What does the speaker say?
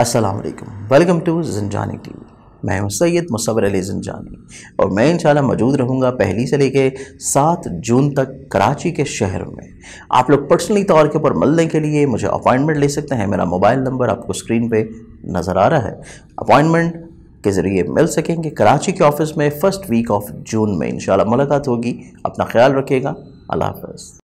असलकम welcome to T V मैं हूँ सैयद मुसवर अली जिनजानी और मैं इंशाल्लाह मौजूद रहूँगा पहली से लेके सात जून तक कराची के शहर में आप लोग पर्सनली तौर के ऊपर मिलने के लिए मुझे अपॉइंटमेंट ले सकते हैं मेरा मोबाइल नंबर आपको स्क्रीन पे नज़र आ रहा है अपॉइंटमेंट के ज़रिए मिल सकेंगे कराची के ऑफ़िस में फ़र्स्ट वीक ऑफ जून में इन मुलाकात होगी अपना ख्याल रखिएगा अल्लाह हाफ